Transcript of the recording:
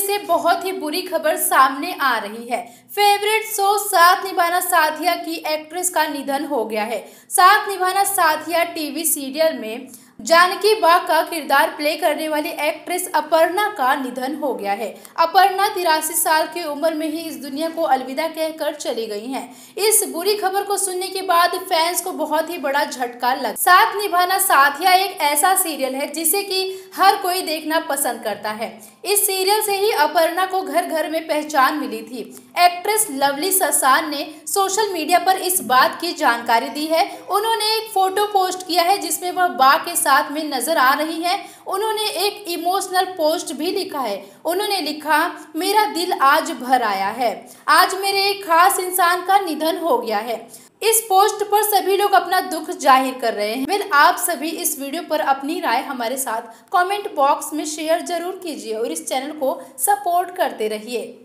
से बहुत ही बुरी खबर सामने आ रही है फेवरेट शो साथ निभाना साथिया की एक्ट्रेस का निधन हो गया है साथ निभाना साथिया टीवी सीरियल में जानकी बाग का किरदार प्ले करने वाली एक्ट्रेस अपर्णा का निधन हो गया है अपर्णा तिरासी साल की उम्र में ही इस दुनिया को अलविदा कहकर चली गई हैं। इस बुरी खबर को सुनने के बाद फैंस को बहुत ही बड़ा झटका लगा साथ निभाना साथिया एक ऐसा सीरियल है जिसे कि हर कोई देखना पसंद करता है इस सीरियल से ही अपर्णा को घर घर में पहचान मिली थी एक्ट्रेस लवली ससान ने सोशल मीडिया पर इस बात की जानकारी दी है उन्होंने एक फोटो पोस्ट किया है जिसमे वह बाग के साथ में नजर आ रही हैं उन्होंने एक इमोशनल पोस्ट भी लिखा है उन्होंने लिखा मेरा दिल आज भर आया है आज मेरे एक खास इंसान का निधन हो गया है इस पोस्ट पर सभी लोग अपना दुख जाहिर कर रहे हैं वेल आप सभी इस वीडियो पर अपनी राय हमारे साथ कमेंट बॉक्स में शेयर जरूर कीजिए और इस चैनल को सपोर्ट करते रहिए